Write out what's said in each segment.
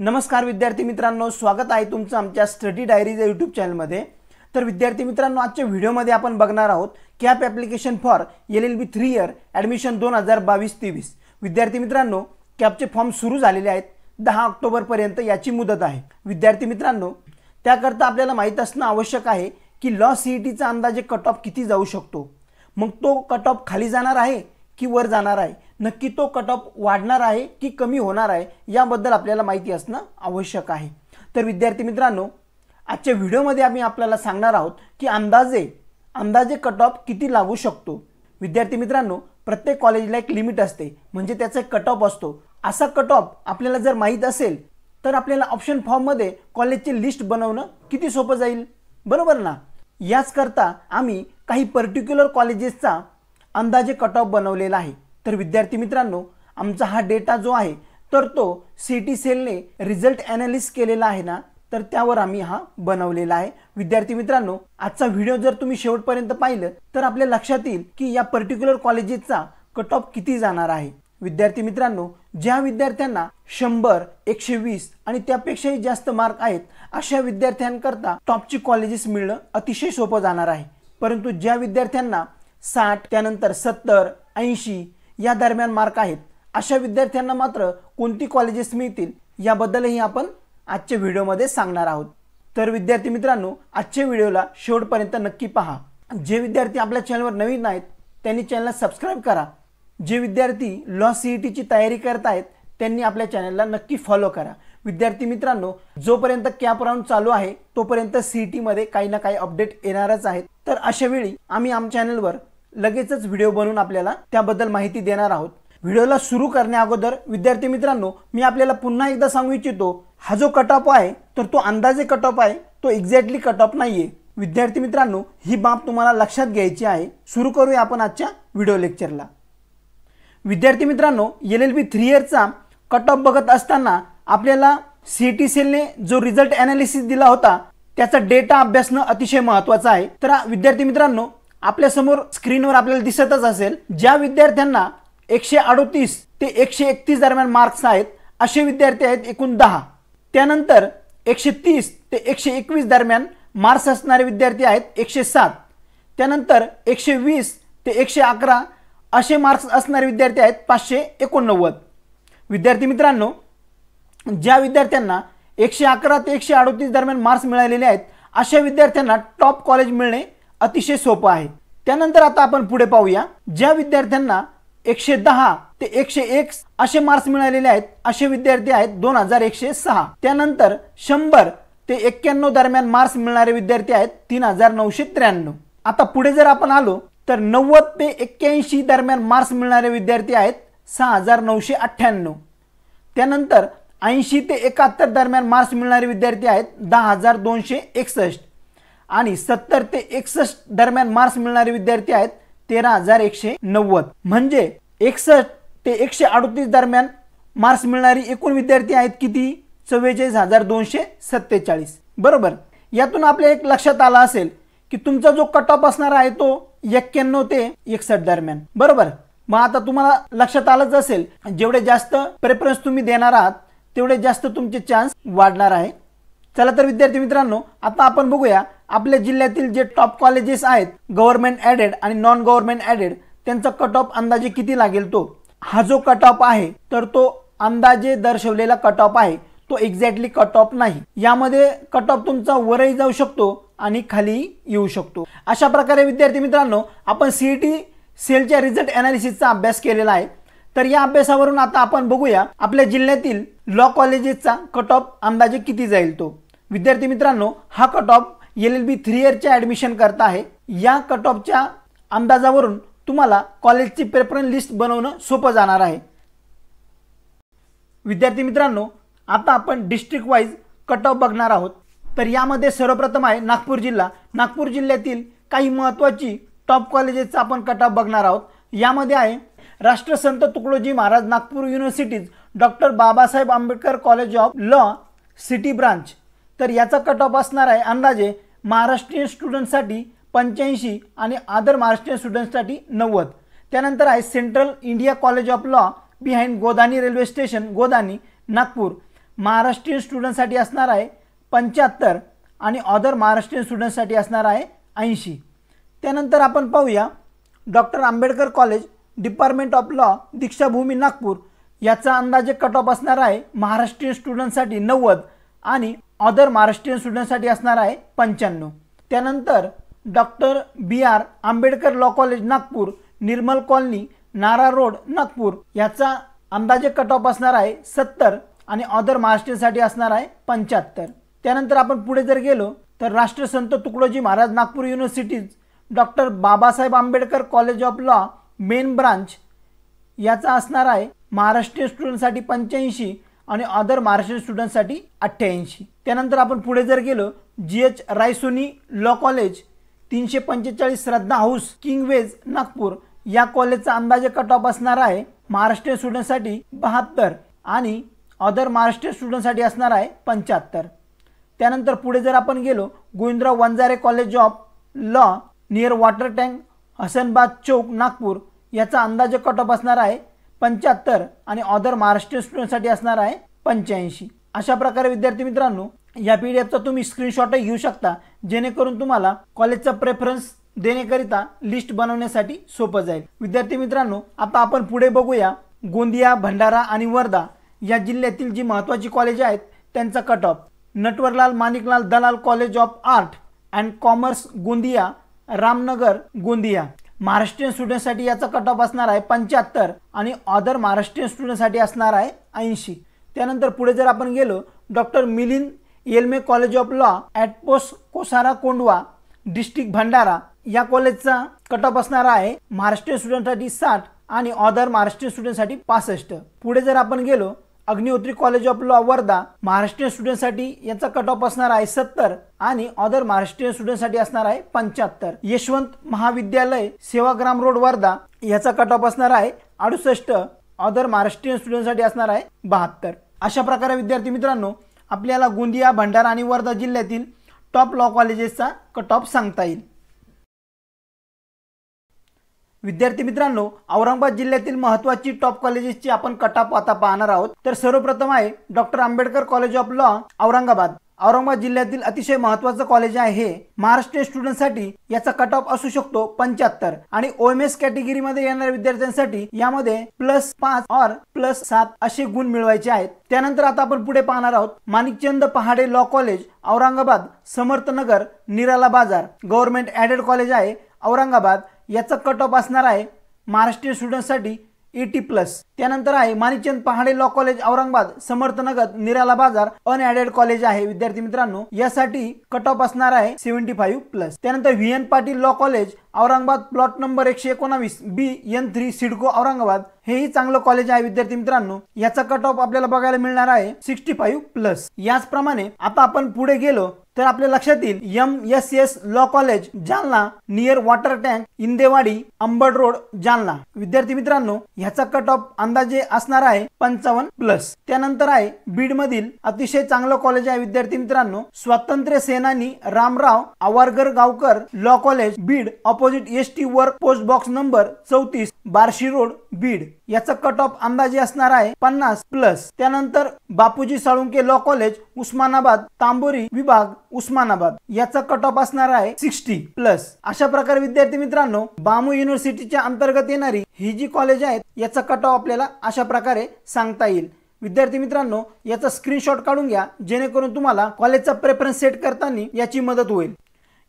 नमस्कार विद्यार्थी मित्रांनो स्वागत आहे तुमचं आमच्या स्टडी डायरीज या यूट्यूब चॅनलमध्ये तर विद्यार्थी मित्रांनो आजच्या व्हिडिओमध्ये आपण बघणार आहोत CAP application for L L B three year admission दोन हजार बावीस तेवीस विद्यार्थी मित्रांनो कॅपचे फॉर्म सुरू झालेले आहेत दहा ऑक्टोबरपर्यंत याची मुदत आहे विद्यार्थी मित्रांनो त्याकरता आपल्याला माहीत असणं आवश्यक आहे की लॉ सी ई टीचा अंदाजे कट ऑफ किती जाऊ शकतो मग तो कट ऑफ खाली जाणार आहे की वर जाणार आहे नक्की तो कट ऑफ वाढणार आहे की कमी होणार आहे याबद्दल आपल्याला माहिती असणं आवश्यक आहे तर विद्यार्थी मित्रांनो आजच्या व्हिडिओमध्ये आम्ही आपल्याला सांगणार आहोत की अंदाजे अंदाजे कट ऑफ किती लागू शकतो विद्यार्थी मित्रांनो प्रत्येक कॉलेजला एक लिमिट असते म्हणजे त्याचा एक कट ऑफ असतो असा कट ऑफ आपल्याला जर माहीत असेल तर आपल्याला ऑप्शन फॉर्ममध्ये कॉलेजची लिस्ट बनवणं किती सोपं जाईल बरोबर ना याच करता आम्ही काही पर्टिक्युलर कॉलेजेसचा अंदाजे कट ऑफ बनवलेला आहे तर विद्यार्थी मित्रांनो आमचा हा डेटा जो आहे तर तो सी टी सेलने रिझल्ट अनालिस केलेला आहे ना तर त्यावर आम्ही हा बनवलेला आहे विद्यार्थी मित्रांनो आजचा व्हिडिओ जर तुम्ही शेवटपर्यंत पाहिलं तर आपल्या लक्षात येईल की या पर्टिक्युलर कॉलेजेसचा कट ऑफ किती जाणार आहे विद्यार्थी मित्रांनो ज्या विद्यार्थ्यांना शंभर एकशे वीस आणि त्यापेक्षाही जास्त मार्क आहेत अशा विद्यार्थ्यांकरता टॉपची कॉलेजेस मिळणं अतिशय सोपं जाणार आहे परंतु ज्या विद्यार्थ्यांना साठ त्यानंतर सत्तर ऐंशी या दरम्यान मार्क आहेत अशा विद्यार्थ्यांना मात्र कोणती कॉलेजेस मिळतील याबद्दलही आपण आजच्या व्हिडिओमध्ये सांगणार आहोत तर विद्यार्थी मित्रांनो आजच्या व्हिडिओला शेवटपर्यंत नक्की पहा जे विद्यार्थी आपल्या चॅनलवर नवीन आहेत त्यांनी चॅनलला सबस्क्राईब करा जे विद्यार्थी लॉ सी ई टीची तयारी करत आहेत त्यांनी आपल्या चॅनलला नक्की फॉलो करा विद्यार्थी मित्रांनो जोपर्यंत कॅप राऊंड चालू आहे तोपर्यंत सी मध्ये काही ना काही अपडेट येणारच आहेत तर अशा वेळी आम्ही आमच्या चॅनलवर लगेचच व्हिडिओ बनवून आपल्याला त्याबद्दल माहिती देणार आहोत व्हिडिओला सुरू करण्या अगोदर विद्यार्थी मित्रांनो मी आपल्याला पुन्हा एकदा सांगू इच्छितो हा जो कट ऑफ आहे तर तो अंदाजे कट ऑफ आहे तो एक्झॅक्टली कट ऑफ नाहीये विद्यार्थी मित्रांनो ही बाब तुम्हाला लक्षात घ्यायची आहे सुरू करूया आपण आजच्या व्हिडिओ लेक्चरला विद्यार्थी मित्रांनो एल एल बी थ्री इयरचा कट ऑफ बघत असताना आपल्याला सीटी सेलने जो रिझल्ट अनालिसिस दिला होता त्याचा डेटा अभ्यासणं अतिशय महत्वाचं आहे तर विद्यार्थी मित्रांनो आपल्यासमोर स्क्रीनवर आपल्याला दिसतच असेल ज्या विद्यार्थ्यांना एकशे अडोतीस ते एकशे एकतीस दरम्यान मार्क्स आहेत असे विद्यार्थी आहेत एकूण दहा त्यानंतर एकशे तीस ते एकशे एकवीस दरम्यान मार्क्स असणारे विद्यार्थी आहेत एकशे सात त्यानंतर एकशे वीस ते एकशे अकरा असे मार्क्स असणारे विद्यार्थी आहेत पाचशे एकोणनव्वद विद्यार्थी मित्रांनो ज्या विद्यार्थ्यांना एकशे अकरा ते एकशे अडोतीस दरम्यान मार्क्स मिळालेले आहेत अशा विद्यार्थ्यांना टॉप कॉलेज मिळणे अतिशय सोपं आहे त्यानंतर आता आपण पुढे पाहूया ज्या विद्यार्थ्यांना एकशे दहा ते एकशे एक असे मार्क्स मिळालेले आहेत असे विद्यार्थी आहेत दोन हजार एकशे सहा त्यानंतर शंभर ते एक्क्याण्णव दरम्यान मार्क्स मिळणारे विद्यार्थी आहेत तीन हजार नऊशे त्र्याण्णव आता पुढे जर आपण आलो तर नव्वद ते एक्क्याऐंशी दरम्यान मार्क्स मिळणारे विद्यार्थी आहेत सहा हजार नऊशे अठ्ठ्याण्णव त्यानंतर ऐंशी ते एकाहत्तर दरम्यान मार्क्स मिळणारे विद्यार्थी आहेत दहा हजार दोनशे एकसष्ट आणि सत्तर ते एकसष्ट दरम्यान मार्क्स मिळणारे विद्यार्थी आहेत तेरा हजार एकशे नव्वद म्हणजे एकसष्ट ते एकशे अडतीस दरम्यान मार्क्स मिळणारी एकूण विद्यार्थी आहेत किती चव्वेचाळीस हजार दोनशे सत्तेचाळीस बरोबर यातून आपल्या एक लक्षात आला असेल की तुमचा जो कट ऑफ असणार आहे तो एक्क्याण्णव ते एकसष्ट दरम्यान बरोबर मग आता तुम्हाला लक्षात आलंच असेल जेवढे जास्त प्रेफरन्स तुम्ही देणार आहात तेवढे जास्त तुमचे चान्स वाढणार आहे चला तर विद्यार्थी मित्रांनो आता आपण बघूया आपल्या जिल्ह्यातील जे टॉप कॉलेजेस आहेत गव्हर्नमेंट ऍडेड आणि नॉन गव्हर्नमेंट ऍडेड त्यांचा कट ऑफ अंदाजे किती लागेल तो हा जो कट ऑफ आहे तर तो अंदाजे दर्शवलेला कट ऑफ आहे तो एक्झॅक्टली कट ऑफ नाही यामध्ये कट ऑफ तुमचा वरही जाऊ शकतो आणि खाली येऊ शकतो अशा प्रकारे विद्यार्थी मित्रांनो आपण सीईटी सेलच्या रिझल्ट अनालिसिसचा अभ्यास केलेला आहे तर या अभ्यासावरून आता आपण बघूया आपल्या जिल्ह्यातील लॉ कॉलेजेसचा कट ऑफ अंदाजे किती जाईल तो विद्यार्थी मित्रांनो हा cut off L L B three इयरच्या ॲडमिशन करता आहे या कट ऑफच्या अंदाजावरून तुम्हाला कॉलेजची प्रेफरन्स लिस्ट बनवणं सोपं जाणार आहे विद्यार्थी मित्रांनो आता आपण डिस्ट्रिक्ट वाईज कट ऑफ बघणार आहोत तर यामध्ये सर्वप्रथम आहे नागपूर जिल्हा नागपूर जिल्ह्यातील काही महत्त्वाची टॉप कॉलेजेसचा आपण कट ऑफ बघणार आहोत यामध्ये आहे Rashtrasant Tukadoji Maharaj Nagpur university's doctor Babasaheb Ambedkar college of law city branch तर याचा कट ऑफ असणार आहे अंदाजे महाराष्ट्रीयन स्टुडंटसाठी पंच्याऐंशी आणि अदर महाराष्ट्रीयन स्टुडंटसाठी नव्वद त्यानंतर आहे central India college of law behind Godani railway station Godani Nagpur Maharashtrian स्टुडंटसाठी असणार आहे पंच्याहत्तर आणि अदर महाराष्ट्रीयन स्टुडंटसाठी असणार आहे ऐंशी त्यानंतर आपण पाहूया doctor Ambedkar college department of law Deekshabhoomi Nagpur याचा अंदाजे कट ऑफ असणार आहे महाराष्ट्रीयन स्टुडंटसाठी नव्वद आणि अदर महाराष्ट्रीयन स्टुडंटसाठी असणार आहे पंच्याण्णव त्यानंतर doctor B R Ambedkar law college Nagpur Nirmal colony Nara road Nagpur याचा अंदाजे कट ऑफ असणार आहे सत्तर आणि अदर महाराष्ट्रीयनसाठी असणार आहे पंच्याहत्तर त्यानंतर आपण पुढे जर गेलो तर Rashtrasant Tukadoji Maharaj Nagpur university's doctor Babasaheb Ambedkar college of law main branch याचा असणार आहे महाराष्ट्रीय स्टुडंटसाठी पंच्याऐंशी आणि अदर महाराष्ट्रीय स्टुडंटसाठी अठ्ठ्याऐंशी त्यानंतर आपण पुढे जर गेलो G H Raisoni law college तीनशे पंचेचाळीस श्रद्धा हाऊस किंगवेज नागपूर या कॉलेजचा अंदाजे कट ऑफ असणार आहे महाराष्ट्रीय स्टुडंटसाठी बहात्तर आणि अदर महाराष्ट्रीय स्टुडंटसाठी असणार आहे पंच्याहत्तर त्यानंतर पुढे जर आपण गेलो Govindrao Wanjare college of law near water tank Hasanbad Chowk Nagpur याचा अंदाजे कट ऑफ असणार आहे पंच्याहत्तर आणि ऑदर महाराष्ट्रीय स्टुडंटसाठी असणार आहे पंच्याऐंशी अशा प्रकारे विद्यार्थी मित्रांनो या पी डी तुम्ही स्क्रीनशॉटही घेऊ शकता जेणेकरून तुम्हाला कॉलेजचा प्रेफरन्स देण्याकरिता लिस्ट बनवण्यासाठी सोपं जाईल विद्यार्थी मित्रांनो आता आपण पुढे बघूया गोंदिया भंडारा आणि वर्धा या जिल्ह्यातील जी महत्त्वाची कॉलेज आहेत त्यांचा cut of Natwarlal Maniklal Dalal college of art and commerce Gondia Ramnagar Gondia Maharashtrian स्टुडंटसाठी याचा कट ऑफ असणार आहे पंच्याहत्तर आणि ऑदर महाराष्ट्रीयन स्टुडंटसाठी असणार आहे ऐंशी त्यानंतर पुढे जर आपण गेलो doctor Milind Elme college of law at post Kosara Kondwa district Bhandara या कॉलेजचा कट ऑफ असणार आहे महाराष्ट्रीयन स्टुडंटसाठी साठ आणि ऑदर महाराष्ट्रीयन स्टुडंटसाठी पासष्ट पुढे जर आपण गेलो Agnihotri college of law Wardha Maharashtrian स्टुडंटसाठी याचा कट ऑफ असणार आहे सत्तर आणि ऑदर महाराष्ट्रीयन स्टुडंटसाठी असणार आहे पंच्याहत्तर यशवंत महाविद्यालय सेवाग्राम रोड वर्धा याचा कट ऑफ असणार आहे अडुसष्ट ऑदर महाराष्ट्रीयन स्टुडंटसाठी असणार आहे बहात्तर अशा प्रकारे विद्यार्थी मित्रांनो आपल्याला गोंदिया भंडारा आणि वर्धा जिल्ह्यातील टॉप लॉ कॉलेजेसचा कट ऑफ सांगता येईल विद्यार्थी मित्रांनो औरंगाबाद जिल्ह्यातील महत्वाची टॉप कॉलेजेसची आपण कटाप आता पाहणार आहोत तर सर्वप्रथम आहे doctor Ambedkar college of law Aurangabad Aurangabad जिल्ह्यातील अतिशय महत्वाचं कॉलेज आहे हे महाराष्ट्रीय स्टुडंटसाठी याचा कट ऑफ असू शकतो पंच्याहत्तर आणि ओएमएस कॅटेगरीमध्ये येणाऱ्या विद्यार्थ्यांसाठी यामध्ये प्लस पाच और प्लस सात असे गुण मिळवायचे आहेत त्यानंतर आता आपण पुढे पाहणार आहोत Manikchand Pahade law college Aurangabad Samarthnagar Nirala Bazar government added college आहे औरंगाबाद याचा कट ऑफ असणार आहे महाराष्ट्रीय स्टुडंटसाठी एटी प्लस त्यानंतर आहे Manikchand Pahade law college Aurangabad Samarthnagar Nirala Bazar unaided college आहे विद्यार्थी मित्रांनो यासाठी कट ऑफ असणार आहे सेव्हन्टी फाईव्ह प्लस त्यानंतर V N Patil law college Aurangabad plot number एकशे एकोणावीस B N three CIDCO Aurangabad हेही चांगलं कॉलेज आहे विद्यार्थी मित्रांनो याचा कट ऑफ आपल्याला बघायला मिळणार आहे सिक्स्टी फाईव्ह प्लस याचप्रमाणे आता आपण पुढे गेलो तर आपल्या लक्षात येईल M S S law college Jalna near water tank Indewadi Ambad road Jalna विद्यार्थी मित्रांनो ह्याचा कट ऑफ अंदाजे असणार आहे पंचावन्न प्लस त्यानंतर आहे बीड मधील अतिशय चांगलं कॉलेज आहे विद्यार्थी मित्रांनो स्वातंत्र्य सेनानी Ramrao Awargar Gaonkar law college Beed opposite S T वर पोस्ट बॉक्स नंबर चौतीस बार्शी रोड बीड याचा कट ऑफ अंदाजे असणार आहे पन्नास प्लस त्यानंतर बापूजी साळुंके लॉ कॉलेज उस्मानाबाद तांबोरी विभाग उस्मानाबाद याचा कट ऑफ असणार आहे सिक्स्टी प्लस अशा प्रकारे विद्यार्थी मित्रांनो बामू युनिव्हर्सिटीच्या अंतर्गत येणारी ही जी कॉलेज आहेत याचा कट ऑफ आपल्याला अशा प्रकारे सांगता येईल विद्यार्थी मित्रांनो याचा स्क्रीनशॉट काढून घ्या जेणेकरून तुम्हाला कॉलेजचा प्रेफरन्स सेट करताना याची मदत होईल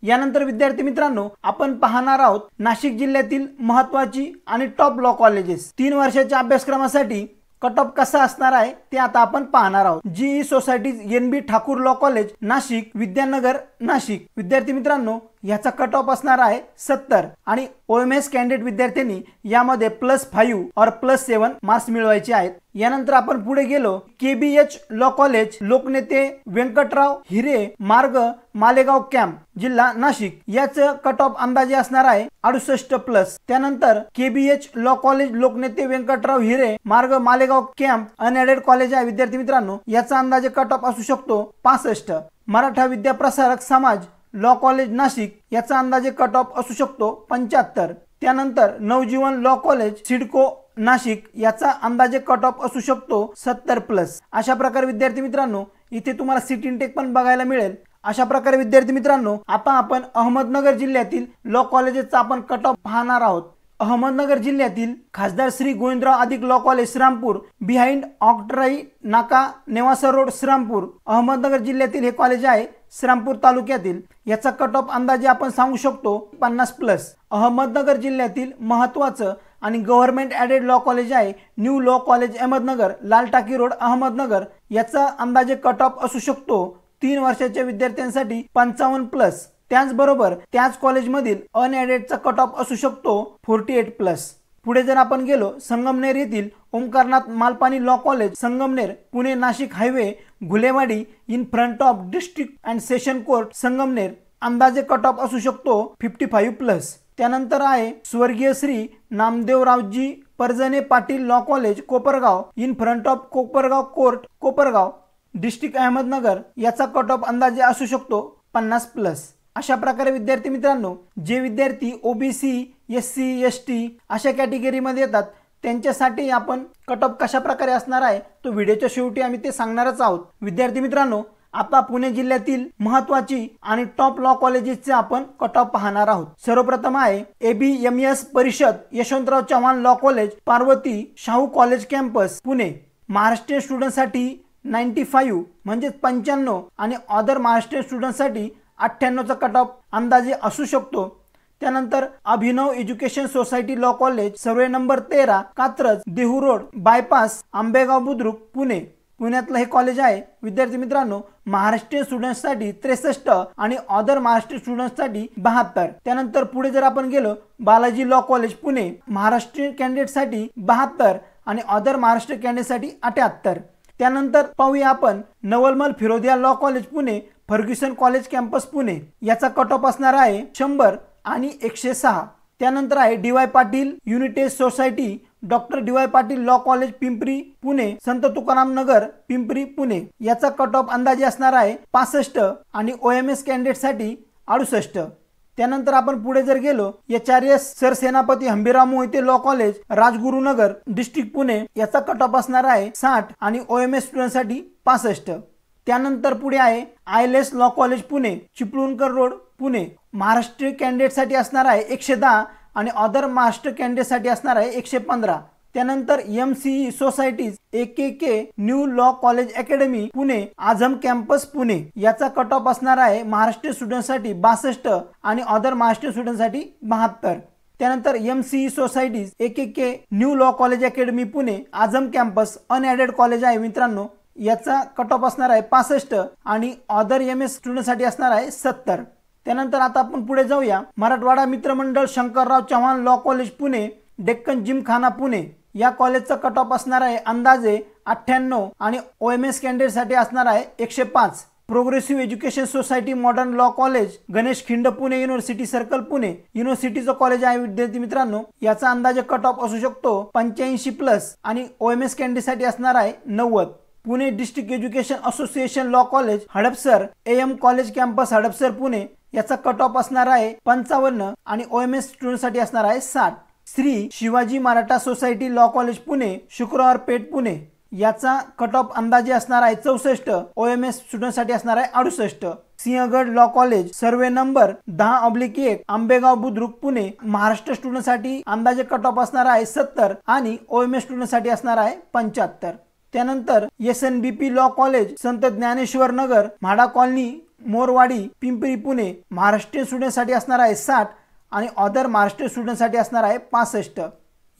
यानंतर विद्यार्थी मित्रांनो आपण पाहणार आहोत नाशिक जिल्ह्यातील महत्वाची आणि टॉप लॉ कॉलेजेस तीन वर्षाच्या अभ्यासक्रमासाठी कट ऑफ कसा असणार आहे ते आता आपण पाहणार आहोत G E society N B Thakur law college Nashik Vidyanagar Nashik विद्यार्थी मित्रांनो याचा कट ऑफ असणार आहे सत्तर आणि ओएमएस कॅन्डिडेट विद्यार्थ्यांनी यामध्ये प्लस फाईव्ह और प्लस सेव्हन मार्क्स मिळवायचे आहेत यानंतर आपण पुढे गेलो केबीएच लॉ कॉलेज लोकनेते व्यंकटराव हिरे मार्ग मालेगाव कॅम्प जिल्हा नाशिक याचं कट ऑफ अंदाजे असणार आहे अडुसष्ट प्लस त्यानंतर केबीएच लॉ कॉलेज लोकनेते व्यंकटराव हिरे मार्ग मालेगाव कॅम्प अनएडेड कॉलेज आहे विद्यार्थी मित्रांनो याचा अंदाजे कट ऑफ असू शकतो पासष्ट मराठा विद्याप्रसारक समाज लॉ कॉलेज नाशिक याचा अंदाजे कट ऑफ असू शकतो पंच्याहत्तर त्यानंतर नवजीवन लॉ कॉलेज सिडको नाशिक याचा अंदाजे कट ऑफ असू शकतो सत्तर प्लस अशा प्रकारे विद्यार्थी मित्रांनो इथे तुम्हाला सीट इनटेक पण बघायला मिळेल अशा प्रकारे विद्यार्थी मित्रांनो आता आपण अहमदनगर जिल्ह्यातील लॉ कॉलेजेसचा आपण कट ऑफ पाहणार आहोत अहमदनगर जिल्ह्यातील खासदार Shri Govindrao Adhik law college Shrirampur behind octroi नाका नेवासा रोड श्रीरामपूर अहमदनगर जिल्ह्यातील हे कॉलेज आहे श्रामपूर तालुक्यातील याचा कट ऑफ अंदाजे आपण सांगू शकतो पन्नास प्लस अहमदनगर जिल्ह्यातील महत्वाचं आणि गव्हर्नमेंट ॲडेड लॉ कॉलेज आहे new law college Ahmednagar Laltaki road Ahmednagar याचा अंदाजे कट ऑफ असू शकतो तीन वर्षाच्या विद्यार्थ्यांसाठी पंचावन्न प्लस त्याचबरोबर त्याच कॉलेजमधील अनएडेडचा कट ऑफ असू शकतो फोर्टी एट प्लस पुढे जर आपण गेलो संगमनेर येथील Omkarnath Malpani law college Sangamner Pune Nashik highway Ghulewadi in front of district and session court Sangamner अंदाजे कट ऑफ असू शकतो फिफ्टी फाईव्ह प्लस त्यानंतर आहे स्वर्गीय Shri Namdevraoji Parjane Patil law college Kopargaon in front of Kopargaon court Kopargaon district Ahmednagar याचा कट ऑफ अंदाजे असू शकतो पन्नास प्लस अशा प्रकारे विद्यार्थी मित्रांनो जे विद्यार्थी OBC S C S T अशा कॅटेगरीमध्ये येतात त्यांच्यासाठी आपण कट ऑफ कशा प्रकारे असणार आहे तो व्हिडिओच्या शेवटी आम्ही ते सांगणारच आहोत विद्यार्थी मित्रांनो आता पुणे जिल्ह्यातील महत्वाची आणि टॉप लॉ कॉलेजेसचे आपण कट ऑफ पाहणार आहोत सर्वप्रथम आहे एस e परिषद Yashwantrao Chavan law college Parvati Shahu college campus Pune Maharashtrian स्टुडंटसाठी नाईन्टी फाईव्ह म्हणजेच पंच्याण्णव आणि अदर महाराष्ट्रीयन स्टुडंटसाठी अठ्ठ्याण्णवचा कट ऑफ अंदाजे असू शकतो त्यानंतर Abhinav education society law college survey number तेरा कात्रज देहू रोड बायपास आंबेगाव बुद्रुक पुणे पुण्यातलं हे कॉलेज आहे विद्यार्थी मित्रांनो महाराष्ट्रीयन साठी त्रेसष्ट आणि अदर स्टुडंट साठी बहात्तर त्यानंतर पुढे जर आपण गेलो बालाजी लॉ कॉलेज पुणे महाराष्ट्रीयन साठी बहात्तर आणि अदर महाराष्ट्र साठी अठ्याहत्तर त्यानंतर पाहूया आपण Navalmal Firodia law college Pune Fergusson college campus Pune याचा कट ऑफ असणार आहे शंभर आणि एकशे सहा त्यानंतर आहे D Y Patil Unitech society doctor D Y Patil law college Pimpri Pune Sant Tukaram नगर पिंपरी पुणे याचा कट ऑफ अंदाजे असणार आहे पासष्ट आणि ओ एम एस कॅन्डिडेटसाठी अडुसष्ट त्यानंतर आपण पुढे जर गेलो H R S Sarsenapati Hambirrao Mohite law college Rajgurunagar district Pune याचा कट ऑफ असणार आहे साठ आणि ओ एम एस स्टुडंटसाठी पासष्ट त्यानंतर पुढे आहे I L S law college Pune Chiplunkar road Pune Maharashtra कॅन्डिडेटसाठी असणार आहे एकशे दहा आणि अदर महाराष्ट्र कॅन्डिडेटसाठी असणार आहे एकशे पंधरा त्यानंतर M society's A K new law college academy Pune Azam campus Pune याचा कट ऑफ असणार आहे महाराष्ट्र साठी बासष्ट आणि अदर महाराष्ट्र साठी बहात्तर त्यानंतर M C E society's A K new law college academy Pune Azam campus unaided college आहे मित्रांनो याचा कट ऑफ असणार आहे पासष्ट आणि अदर एम एस साठी असणार आहे सत्तर त्यानंतर आता आपण पुढे जाऊया Marathwada Mitramandal Shankarrao Chavan law college Pune Deccan gymkhana Pune या कॉलेजचा कट ऑफ असणार आहे अंदाजे अठ्ठ्याण्णव आणि ओ एम एस कॅन्डिडेटसाठी असणार आहे एकशे पाच progressive education society modern law college Ganesh Khind Pune university circle Pune युनिव्हर्सिटीचं कॉलेज आहे विद्यार्थी मित्रांनो याचा अंदाजे कट ऑफ असू शकतो पंच्याऐंशी प्लस आणि ओ एम एस कॅन्डिडेटसाठी असणार आहे नव्वद Pune district education association law college Hadapsar M college campus Hadapsar Pune याचा कट ऑफ असणार आहे पंचावन्न आणि ओ एम एस स्टुडंटसाठी असणार आहे साठ Shri Shivaji Maratha society law college Pune Shukrawar Peth Pune याचा कट ऑफ अंदाजे असणार आहे चौसष्ट ओ एम एस स्टुडंटसाठी असणार आहे अडुसष्ट Sinhgad law college survey number दहा ऑब्लिक एक आंबेगाव बुद्रुक पुणे महाराष्ट्र साठी अंदाजे कट ऑफ असणार आहे सत्तर आणि ओ एम एस स्टुडंटसाठी असणार आहे पंच्याहत्तर त्यानंतर S N B P law college Sant Dnyaneshwar Nagar MHADA colony Morwadi Pimpri Pune महाराष्ट्रीय स्टुडंटसाठी असणार आहे साठ आणि अदर महाराष्ट्रीय स्टुडंटसाठी असणार आहे पासष्ट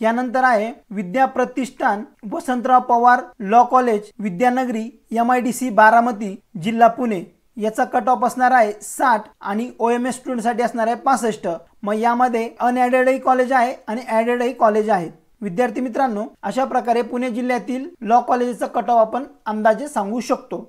यानंतर आहे Vidya Pratishthan Vasantrao Pawar law college Vidyanagari M I D C Baramati जिल्हा पुणे याचा कट ऑफ असणार आहे साठ आणि ओ एम एस स्टुडंटसाठी असणार आहे पासष्ट मग यामध्ये अनॲडेडही कॉलेज आहे आणि ॲडेडही कॉलेज आहेत विद्यार्थी मित्रांनो अशा प्रकारे पुणे जिल्ह्यातील लॉ कॉलेजचा कट ऑफ आपण अंदाजे सांगू शकतो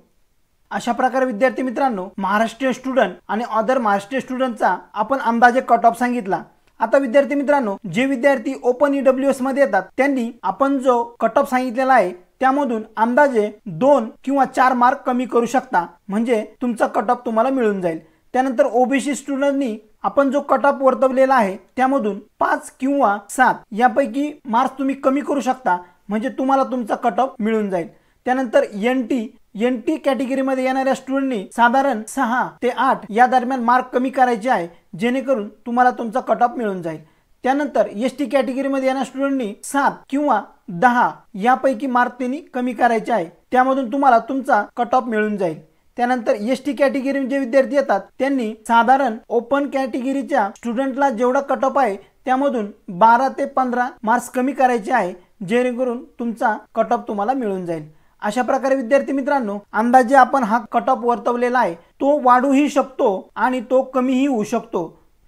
अशा प्रकारे विद्यार्थी मित्रांनो महाराष्ट्रीय स्टुडंट आणि अदर महाराष्ट्रीय स्टुडंटचा आपण अंदाजे कट ऑफ सांगितला आता विद्यार्थी मित्रांनो जे विद्यार्थी ओपन ईडब्ल्यू एस मध्ये येतात त्यांनी आपण जो कट ऑफ सांगितलेला आहे त्यामधून अंदाजे दोन किंवा चार मार्क कमी करू शकता म्हणजे तुमचा कट ऑफ तुम्हाला मिळून जाईल त्यानंतर ओबीसी स्टुडंटनी आपण जो कट ऑफ वर्तवलेला आहे त्यामधून पाच किंवा सात यापैकी मार्क्स तुम्ही कमी करू शकता म्हणजे तुम्हाला तुमचा कट ऑफ मिळून जाईल त्यानंतर एन टी एन टी कॅटेगरीमध्ये येणाऱ्या स्टुडंटनी साधारण सहा ते आठ या दरम्यान मार्क कमी करायचे आहे जेणेकरून तुम्हाला तुमचा कट ऑफ मिळून जाईल त्यानंतर एस टी कॅटेगरीमध्ये येणाऱ्या स्टुडंटनी सात किंवा दहा यापैकी मार्क त्यांनी कमी करायचे आहे त्यामधून तुम्हाला तुमचा कट ऑफ मिळून जाईल त्यानंतर एस टी कॅटेगरी जे विद्यार्थी येतात त्यांनी साधारण ओपन कॅटेगरीच्या स्टुडंटला जेवढा कट ऑफ आहे त्यामधून बारा ते पंधरा मार्क्स कमी करायचे आहे जेणेकरून तुमचा कट ऑफ तुम्हाला मिळून जाईल अशा प्रकारे विद्यार्थी मित्रांनो अंदाजे आपण हा कट ऑफ वर्तवलेला आहे तो वाढूही शकतो आणि तो कमीही होऊ शकतो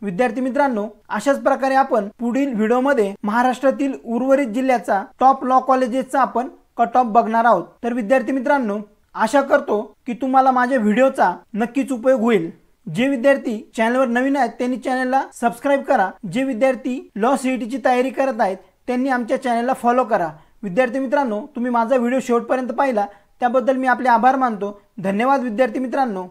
विद्यार्थी मित्रांनो अशाच प्रकारे आपण पुढील व्हिडिओमध्ये महाराष्ट्रातील उर्वरित जिल्ह्याचा टॉप लॉ कॉलेजेसचा आपण कट ऑफ बघणार आहोत तर विद्यार्थी मित्रांनो आशा करतो की तुम्हाला माझ्या व्हिडिओचा नक्कीच उपयोग होईल जे विद्यार्थी चॅनलवर नवीन आहेत त्यांनी चॅनलला सबस्क्राईब करा जे विद्यार्थी लॉ सी टीची तयारी करत आहेत त्यांनी आमच्या चॅनलला फॉलो करा विद्यार्थी मित्रांनो तुम्ही माझा व्हिडिओ शेवटपर्यंत पाहिला त्याबद्दल मी आपले आभार मानतो धन्यवाद विद्यार्थी मित्रांनो